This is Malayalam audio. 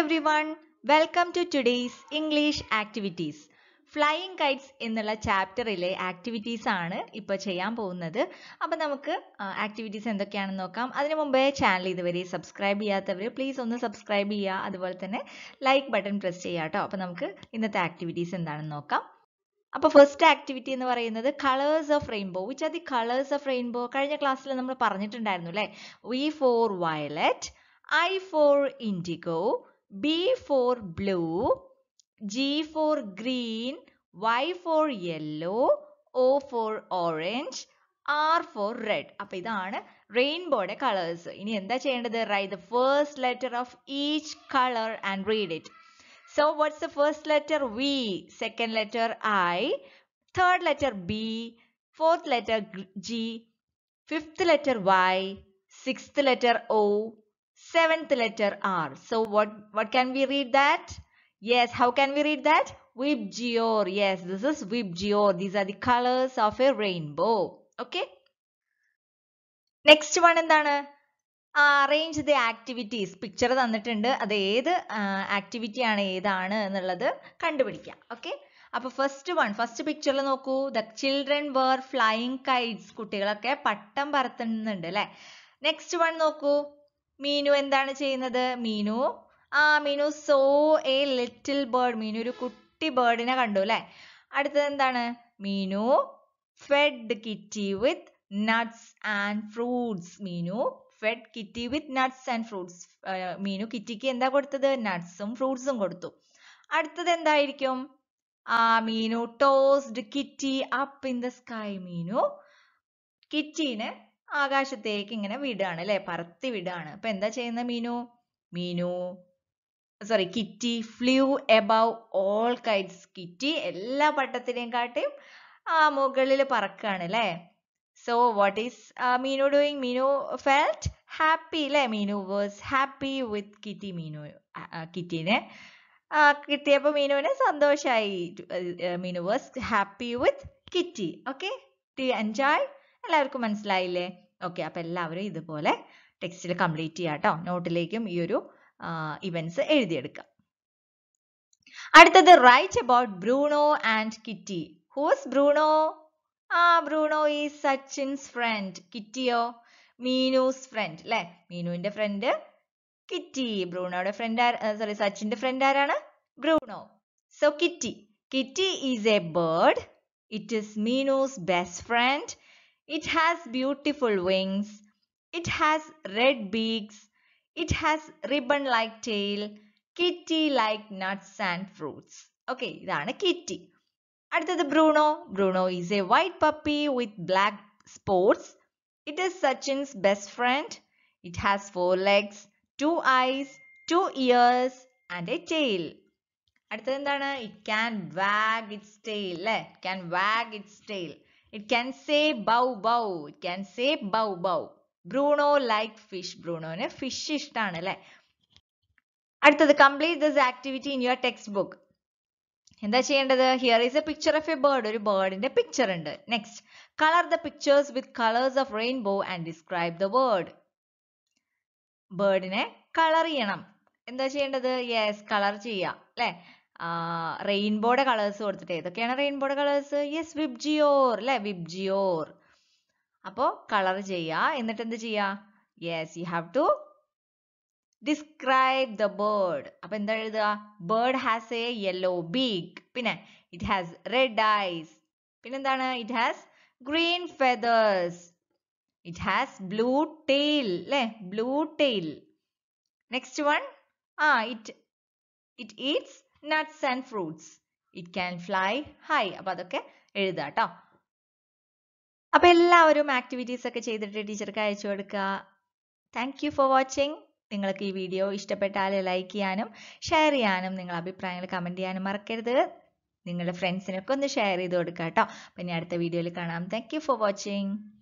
Every everyone welcome to today's English activities flying kites എന്നുള്ള ചാപ്റ്ററിലെ ആക്ടിവിറ്റീസ് ആണ് ഇപ്പൊ ചെയ്യാൻ പോകുന്നത് അപ്പോൾ നമുക്ക് ആക്ടിവിറ്റീസ് എന്തൊക്കെയാണെന്ന് നോക്കാം അതിനു മുമ്പേ ചാനൽ ഇതുവരെ സബ്സ്ക്രൈബ് ചെയ്യാത്തവർ പ്ലീസ് ഒന്ന് സബ്സ്ക്രൈബ് ചെയ്യുക അതുപോലെ തന്നെ ലൈക്ക് ബട്ടൺ പ്രസ് ചെയ്യുക കേട്ടോ അപ്പോൾ നമുക്ക് ഇന്നത്തെ ആക്ടിവിറ്റീസ് എന്താണെന്ന് നോക്കാം അപ്പോൾ ഫസ്റ്റ് ആക്ടിവിറ്റി എന്ന് പറയുന്നത് colours of rainbow which are the colours of rainbow കഴിഞ്ഞ ക്ലാസ്സിൽ നമ്മൾ പറഞ്ഞിട്ടുണ്ടായിരുന്നു അല്ലേ V for violet I for indigo, B for blue, G for green, Y for yellow, O for orange, R for red. Apidana rainbow colors. In the end, write the first letter of each color and read it. So, what's the first letter? V. Second letter, I. Third letter, B. Fourth letter, G. Fifth letter, Y. Sixth letter, O. seventh letter R. So what, what can we read that? Yes, how can we read that? Vibgyor. Yes, this is Vibgyor. These are the colors of a rainbow. Okay. Next one എന്താണ് അറേഞ്ച് ദ ആക്ടിവിറ്റീസ് പിക്ചർ തന്നിട്ടുണ്ട് അത് ഏത് ആക്ടിവിറ്റി ആണ് ഏതാണ് എന്നുള്ളത് കണ്ടുപിടിക്കാം ഓക്കെ അപ്പൊ ഫസ്റ്റ് വൺ ഫസ്റ്റ് പിക്ചറിൽ നോക്കൂ the children were flying kites കുട്ടികളൊക്കെ പട്ടം പറത്തുന്നുണ്ട് അല്ലെ നെക്സ്റ്റ് വൺ നോക്കൂ മീനു എന്താണ് ചെയ്യുന്നത് മീനു ആ Meenu saw a little bird Meenu ഒരു കുട്ടി ബേർഡിനെ കണ്ടു അല്ലെ അടുത്തത് എന്താണ് Meenu fed Kitty with nuts and fruits Meenu fed Kitty with nuts and fruits Meenu കിറ്റിക്ക് എന്താ കൊടുത്തത് നട്ട്സും ഫ്രൂട്ട്സും കൊടുത്തു അടുത്തത് എന്തായിരിക്കും ആ Meenu tossed Kitty up in the sky Meenu കിറ്റീനെ ആകാശത്തേക്ക് ഇങ്ങനെ വിടാണ് അല്ലെ പറത്തി വിടാണ് അപ്പൊ എന്താ ചെയ്യുന്ന Meenu Meenu sorry Kitty flew above all kites Kitty എല്ലാ പട്ടത്തിനെയും കാട്ടിയും ആ മുകളിൽ പറക്കുകയാണ് അല്ലേ so what is Meenu doing Meenu felt happy അല്ലേ Meenu was happy with Kitty Meenu കിറ്റിനെ കിട്ടിയപ്പോൾ മീനുവിന് സന്തോഷമായി Meenu was happy with Kitty okay to enjoy എല്ലാവർക്കും മനസ്സിലായില്ലേ ഓക്കെ അപ്പൊ എല്ലാവരും ഇതുപോലെ ടെക്സ്റ്റിൽ കംപ്ലീറ്റ് ചെയ്യാം കേട്ടോ നോട്ടിലേക്കും ഈ ഒരു ഇവൻറ്റ്സ് എഴുതിയെടുക്കാം അടുത്തത് write about Bruno and Kitty who's Bruno ആ ബ്രൂണോ ഈ സച്ചിൻസ് ഫ്രണ്ട് കിറ്റിയോ മീനൂസ് ഫ്രണ്ട് അല്ലെ മീനുവിന്റെ ഫ്രണ്ട് കിറ്റി ബ്രൂണോയുടെ ഫ്രണ്ട് സോറി സച്ചിന്റെ ഫ്രണ്ട് ആരാണ് Bruno so Kitty Kitty is a bird it is Meenu's best friend It has beautiful wings. It has red beaks. It has ribbon-like tail. Kitty-like nuts and fruits. Okay, this is kitty. Next is Bruno. Bruno is a white puppy with black spots. It is Sachin's best friend. It has four legs, two eyes, two ears and a tail. It can wag its tail. can wag its tail. It can say bow bow it can say bow bow Bruno like fish ബ്രൂണോന് ഫിഷ് ഇഷ്ടമാണ് അല്ലേ അടുത്തത് complete this activity in your text book എന്താ ചെയ്യേണ്ടത് here is a picture of a bird ഒരു ബേർഡിന്റെ പിക്ചർ ഉണ്ട് next colour the pictures with colours of rainbow and describe the word ബേർഡിനെ കളർ ചെയ്യണം എന്താ ചെയ്യേണ്ടത് യെസ് കളർ ചെയ്യാം അല്ലെ റെയിൻബോയുടെ കളേഴ്സ് കൊടുത്തിട്ട് ഏതൊക്കെയാണ് റെയിൻബോയുടെ കളേഴ്സ് യെസ് വിബ്ജിയോർ അല്ലെ വിബ്ജിയോർ അപ്പോ കളർ ചെയ്യുക എന്നിട്ട് എന്ത് ചെയ്യാ yes you have to describe the bird അപ്പൊ എന്താ എഴുതുക bird has a yellow beak പിന്നെ ഇറ്റ് ഹാസ് റെഡ് ഐസ് പിന്നെന്താണ് it has green feathers it has blue tail അല്ലെ ബ്ലൂ ടെയിൽ നെക്സ്റ്റ് വൺ ആ it it eats nuts and fruits. It can fly high. അപ്പൊ അതൊക്കെ എഴുതുക കേട്ടോ അപ്പോൾ എല്ലാവരും ആക്ടിവിറ്റീസ് ഒക്കെ ചെയ്തിട്ട് ടീച്ചർക്ക് അയച്ചു കൊടുക്കുക താങ്ക് യു ഫോർ വാച്ചിങ് നിങ്ങൾക്ക് ഈ വീഡിയോ ഇഷ്ടപ്പെട്ടാൽ ലൈക്ക് ചെയ്യാനും ഷെയർ ചെയ്യാനും നിങ്ങളെ അഭിപ്രായങ്ങൾ കമൻറ്റ് ചെയ്യാനും മറക്കരുത് നിങ്ങളുടെ ഫ്രണ്ട്സിനൊക്കെ ഒന്ന് ഷെയർ ചെയ്ത് കൊടുക്കുക കേട്ടോ അപ്പം ഇനി അടുത്ത വീഡിയോയിൽ കാണാം താങ്ക് യു ഫോർ വാച്ചിങ്